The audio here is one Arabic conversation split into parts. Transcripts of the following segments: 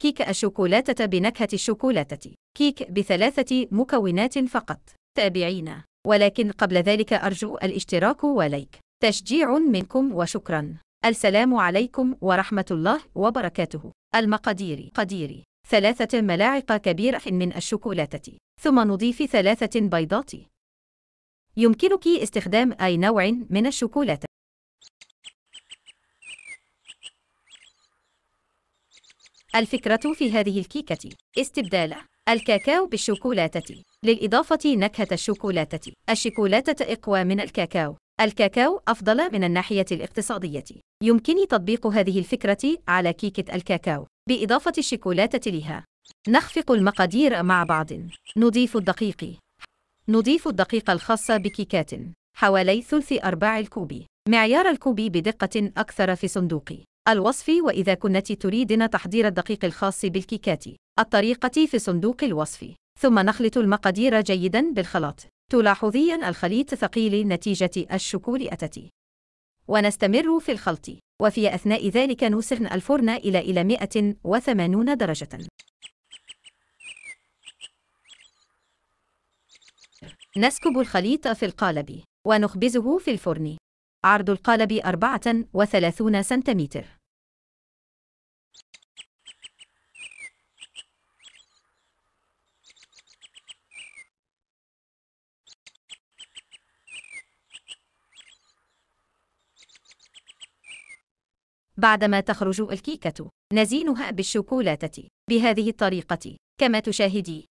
كيك الشوكولاتة بنكهة الشوكولاتة كيك بثلاثة مكونات فقط تابعينا ولكن قبل ذلك أرجو الاشتراك ولايك تشجيع منكم وشكرا السلام عليكم ورحمة الله وبركاته المقادير قديري ثلاثة ملاعق كبيرة من الشوكولاتة ثم نضيف ثلاثة بيضات يمكنك استخدام أي نوع من الشوكولاتة الفكرة في هذه الكيكة استبدال الكاكاو بالشوكولاتة للإضافة نكهة الشوكولاتة الشوكولاتة أقوى من الكاكاو الكاكاو أفضل من الناحية الاقتصادية يمكنني تطبيق هذه الفكرة على كيكة الكاكاو بإضافة الشوكولاتة لها نخفق المقادير مع بعض نضيف الدقيق نضيف الدقيق الخاصة بكيكات حوالي ثلث أرباع الكوب معيار الكوب بدقة أكثر في صندوقي الوصف وإذا كنت تريدن تحضير الدقيق الخاص بالكيكات الطريقة في صندوق الوصف ثم نخلط المقادير جيدا بالخلاط تلاحظي أن الخليط ثقيل نتيجة الشوكولاتة ونستمر في الخلط وفي أثناء ذلك نسخن الفرن إلى إلى 180 درجة نسكب الخليط في القالب ونخبزه في الفرن عرض القالب 34 سنتيمتر بعدما تخرج الكيكة، نزينها بالشوكولاتة بهذه الطريقة كما تشاهدي.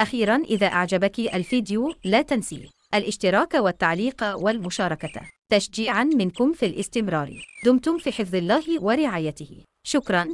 أخيرا إذا أعجبك الفيديو لا تنسي الاشتراك والتعليق والمشاركة تشجيعا منكم في الاستمرار دمتم في حفظ الله ورعايته شكرا